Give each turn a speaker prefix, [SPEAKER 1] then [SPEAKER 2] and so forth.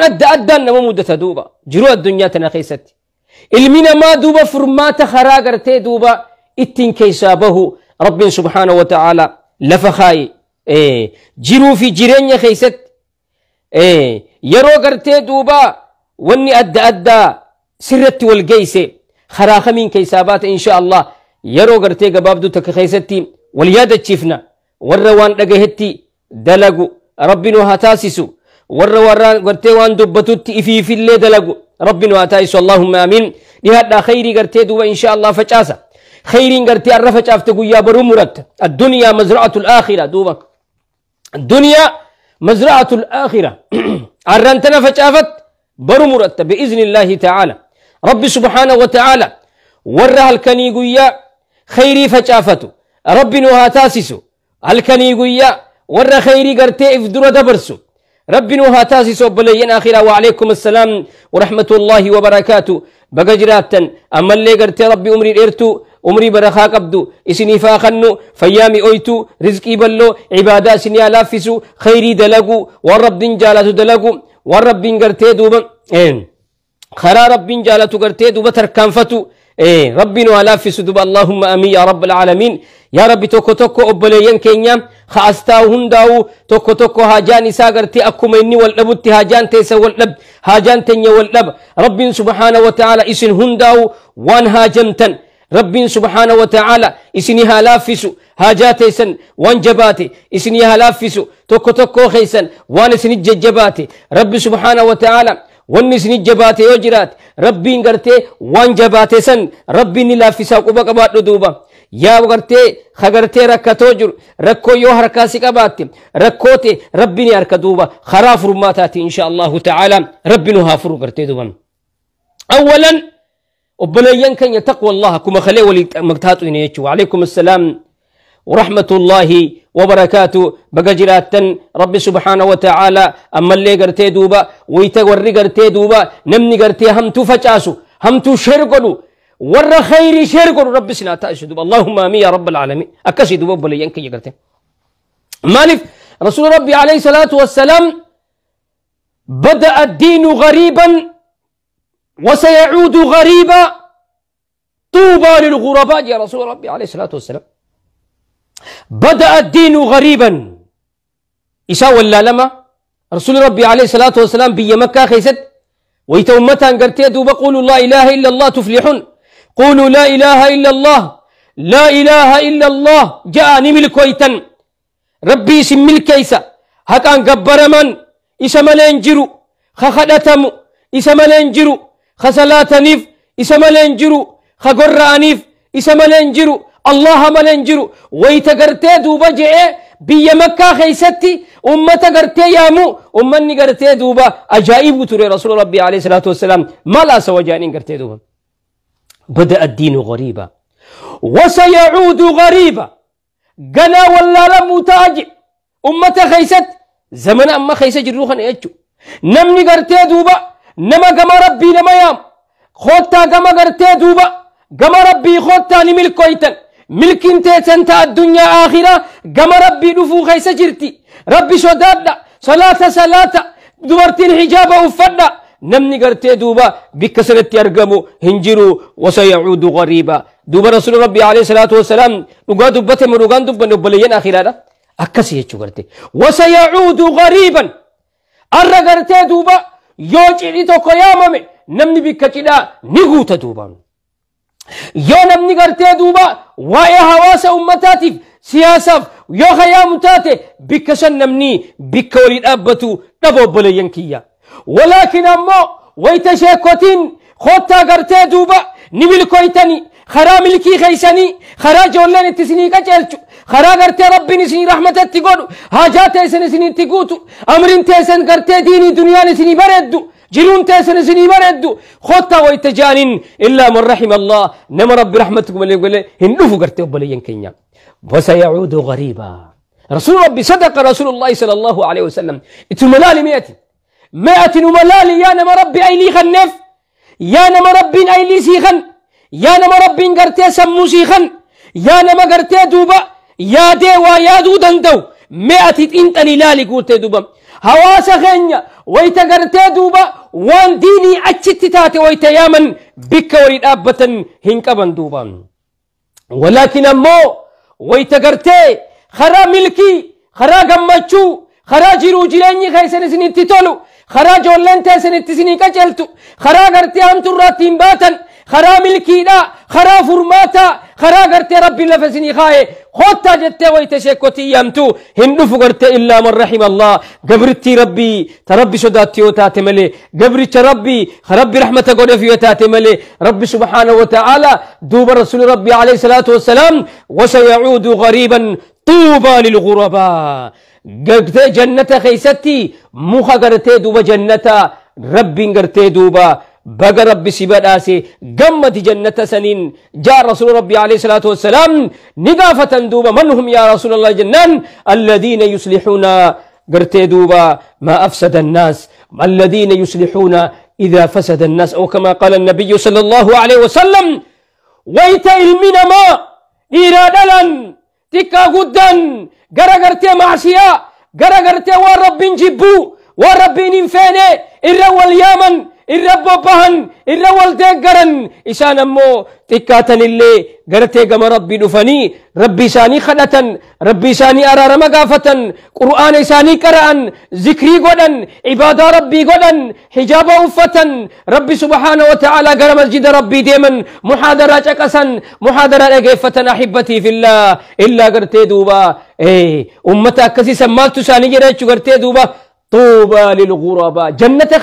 [SPEAKER 1] waan adda addaan nama mudata duuba jiruu addunyaa tana keessatti ilmi namaa duuba furmaata karaa gartee duuba ittiin keessaa bahu rabbiin subhaana wa ta'aala lafa kaaye jiruu fi jireenya keessatti yeroo gartee duuba wanni adda addaa sirratti wal geeyse karaa kamiin keessaa baata insha allah yeroo gartee gabaabduu takka keessatti wal yaadachiifna warra waan dhagahetti dalagu rabbi nu haa taasisu ور ور غرتي وان دبتوت في في اللي دلق رب واتايس اللهم امين لهذا خيري غرتي دو ان شاء الله فجاسا خيري غرتي عرف فجافتك يا برمرت الدنيا مزرعه الاخره دوبك الدنيا مزرعه الاخره عرنتنا فجافت برمرت باذن الله تعالى رب سبحانه وتعالى ور هالكنيغويا خيري فجافتو رب نواتاسسو هالكنيغويا ور خيري غرتي افدرو دبرسو ربنا هاتاسي سوبلين آخرة وعليكم السلام ورحمة الله وبركاته بقجراتن أما اللي قرتي ربي أمري إرتو أمري برخا قبدو إسني فاخنو فيامي أويتو رزقي بلو عبادة سنيا لافسو خيري دلقو والرب دين جالتو دلقو والرب دين إيه. قرتي دوبا خرا رب دين جالتو قرتي دوبا فتو إيه ربنا ألافسو دوبا اللهم أمي يا رب العالمين يا رب توكو توكو أبلين كينيا خاستاو هنداو توكو توكو هاجان إساغرتي أكما إني والأبوت هاجان تيسا والأب هاجان تنيا والأب رب سبحانه وتعالى إسن هنداو وان هاجمتن رب سبحانه وتعالى إسني هلافسو هاجاتيسن وان جباتي إسني هلافسو توكو توكو خيسن وان إسني ججباتي رب سبحانه وتعالى wanni isinit jabaate yoo jiraate rabbiin gartee waan jabaate san rabbiin ni laaffisa quba yaa gartee hagartee rakkatoo jiru rakkoo yoo harkaa si qabaatte rakkoo ta'e rabbi ni harka duuba karaa furmaataati insha allahu ta'ala rabbi nu haa furu gartee duban. أولا وبلين كان يتقوى الله كما خليه ولي مقتاتو ينيتشو وعليكم السلام ورحمة الله وبركاته بقجراتن رب سبحانه وتعالى أما اللي قرتي دوبا ويتقور قرتي دوبا نمني قرتي هم تفجاسو هم تشرقلو ور خيري شير قول رب سنا تأشد اللهم أمي يا رب العالمين أكشد بابا ولا ينكي يقرتين مالف رسول ربي عليه الصلاة والسلام بدأ الدين غريبا وسيعود غريبا طوبى للغرباء يا رسول ربي عليه الصلاة والسلام بدأ الدين غريبا إساء ولا لما رسول ربي عليه الصلاة والسلام بي مكة خيست ويتومتا قرتي دوب قولوا لا إله إلا الله تفلحون قولوا لا إله إلا الله لا إله إلا الله جاءني ملكويتن ربي اسم ملك إيسا هكا هكان من اسم لينجرو خخدتم اسم لينجرو خسلاتنيف اسم خقر خقرانيف اسم لينجرو الله ما ملينجرو ويتقرتي دوبا جئ بي مكة خيستي أمة قرتي يامو أمني قرتي دوبا أجائب تري رسول ربي عليه الصلاة والسلام ما لا سوى جانين قرتي دوبا بدأ الدين غريبا وسيعود غريبا قنا ولا لم تاج أمة خيست زمن أما خيسة جروخا نيجو نمني قرتي دوبا نما قما ربي نما يام خوتا قما قرتي دوبا قما ربي خوتا نملكويتن ملك انت الدنيا آخرة قما ربي نفو خيسة جرتي ربي شدادنا صلاة صلاة دورتين حجابة وفنا namni gartee duuba bikka sanatti argamu hin jiru wasayacuudu qariiba duuba rasuuli rabbi alayhi salaatu wasalaam dhugaa dubbate mu dhugaan dubbanne obboleeyyan akhiiraadha akkasi jechuu garte wasayacuudu qariiban arra gartee duuba yoo cidhi tokko yaamame namni bikka cidhaa ni guuta duubaan yoo namni gartee duuba waa'ee hawaasa ummataatiif siyaasaaf yoo hayaamu taate bikka san namni bikka walii dhaabbatu dhaba obboleeyyan kiyya ولكن أمو ويتشاكوتين كوتين خوتا غرتي دوبا نمل كويتاني خرا ملكي خيساني خرا جولن تسني كجلچو خرا غرتي ربي نسني رحمة تقول هاجات اسن سني تقوتو أمر تسن غرتي ديني دنيا نسني بردو جنون تاسن سني بردو خطة ويتجانين إلا من رحم الله نما رب رحمتكم اللي يقول هنوفو قرتي وبلي كنيا وسيعود غريبا رسول ربي صدق رسول الله صلى الله عليه وسلم ملالي مئتي مائة وملالي يا نما ربي أيلي خنف يا نما ربي أيلي سيخن يا نما ربي قرتي سمو سيخن يا نما قرتي دوبا يا دي ويا دو دندو مائة تنتني لالي قلت دوبا هواسا خنيا ويتا قرتي دوبا وان ديني أجت تاتي ويتا يامن بك وريد أبتا هنكبا دوبا ولكن أمو ويتا قرتي خرا ملكي خرا قمتشو خرا جيرو جيراني خيسن سنتي تولو خرا جولن تسن تسني كجلتو خرا غرتي ام تراتين باتن خرا ملكيدا خرا فرماتا خرا غرتي ربي لفزني خاي خوتا جت ويتشكوتي يمتو هندو غرتي الا من رحم الله قبرتي ربي تربي شداتي وتاتملي قبرت ربي خربي رحمته قد في وتاتملي ربي سبحانه وتعالى دوب رسول ربي عليه الصلاه والسلام وسيعود غريبا طوبى للغرباء gagtee jannata خيستي مخا gartee دوبا jannata ربي gartee دوبا بقى ربي سبداسي قمت جنة سنين جاء رسول ربي عليه الصلاة والسلام نقافة دوبا من هم يا رسول الله جنان الذين يصلحون قرتي دوبا ما أفسد الناس الذين يصلحون إذا فسد الناس أو كما قال النبي صلى الله عليه وسلم ويت المنما إرادة تيكا غدن غرغرتي معشيا غرغرتي وربين جيبو وربين انفاني الا واليمن irra bobbahan irra waltee garan isaan ammoo xiqqaatanillee garatee gama rabbii dhufanii rabbi isaanii kadhatan rabbi isaanii araarama gaafatan qur'aana isaanii qara'an zikrii godhan ibaadaa rabbii godhan hijaaba uffatan rabbi subhaana wa ta'aalaa gara masjida rabbii deeman muhaadaraa caqasan muhaadaraa dhageeffatan ahibbatiif illaa illaa gartee duuba ummata akkasii san maaltu isaanii jira jechuu gartee duuba طوبى للغرباء جنة